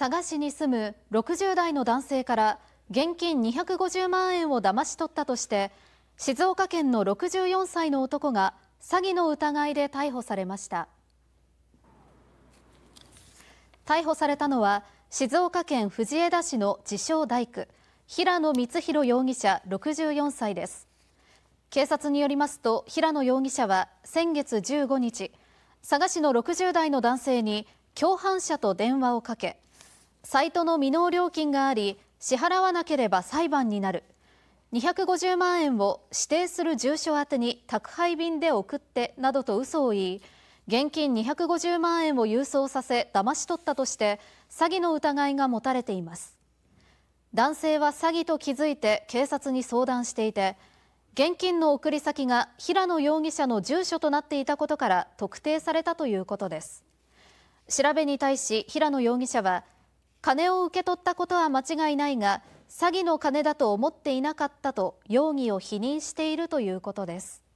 佐賀市に住む60代の男性から現金250万円を騙し取ったとして静岡県の64歳の男が詐欺の疑いで逮捕されました逮捕されたのは静岡県藤枝市の自称大工平野光弘容疑者64歳です警察によりますと平野容疑者は先月15日佐賀市の60代の男性に共犯者と電話をかけサイトの未納料金があり、支払わなければ裁判になる。250万円を指定する住所宛に宅配便で送ってなどと嘘を言い、現金250万円を郵送させ騙し取ったとして詐欺の疑いが持たれています男性は詐欺と気づいて警察に相談していて現金の送り先が平野容疑者の住所となっていたことから特定されたということです調べに対し平野容疑者は金を受け取ったことは間違いないが詐欺の金だと思っていなかったと容疑を否認しているということです。